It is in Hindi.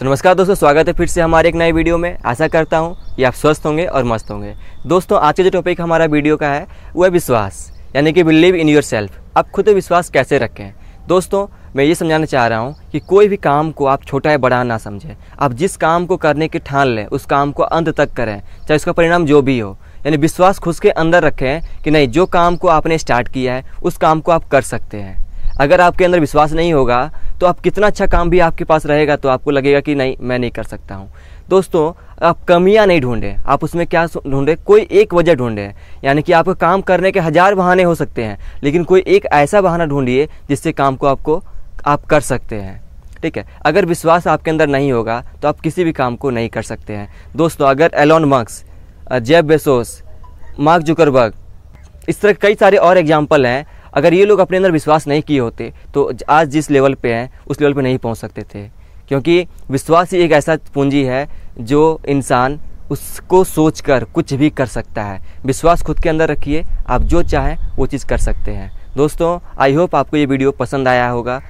तो नमस्कार दोस्तों स्वागत है फिर से हमारे एक नए वीडियो में आशा करता हूँ कि आप स्वस्थ होंगे और मस्त होंगे दोस्तों आज का जो टॉपिक हमारा वीडियो का है वह विश्वास यानी कि बिलीव इन योर सेल्फ आप खुद विश्वास कैसे रखें दोस्तों मैं ये समझाना चाह रहा हूँ कि कोई भी काम को आप छोटा या बड़ा ना समझें आप जिस काम को करने की ठान लें उस काम को अंत तक करें चाहे उसका परिणाम जो भी हो यानी विश्वास खुद के अंदर रखें कि नहीं जो काम को आपने स्टार्ट किया है उस काम को आप कर सकते हैं अगर आपके अंदर विश्वास नहीं होगा तो आप कितना अच्छा काम भी आपके पास रहेगा तो आपको लगेगा कि नहीं मैं नहीं कर सकता हूँ दोस्तों आप कमियाँ नहीं ढूंढें आप उसमें क्या ढूंढें कोई एक वजह ढूंढें यानी कि आपको काम करने के हज़ार बहाने हो सकते हैं लेकिन कोई एक ऐसा बहाना ढूंढिए जिससे काम को आपको आप कर सकते हैं ठीक है अगर विश्वास आपके अंदर नहीं होगा तो आप किसी भी काम को नहीं कर सकते हैं दोस्तों अगर एलोन मक्स जेब बेसोस मार्क जुकरबर्ग इस तरह कई सारे और एग्जाम्पल हैं अगर ये लोग अपने अंदर विश्वास नहीं किए होते तो आज जिस लेवल पे हैं उस लेवल पे नहीं पहुंच सकते थे क्योंकि विश्वास ही एक ऐसा पूंजी है जो इंसान उसको सोचकर कुछ भी कर सकता है विश्वास खुद के अंदर रखिए आप जो चाहें वो चीज़ कर सकते हैं दोस्तों आई होप आपको ये वीडियो पसंद आया होगा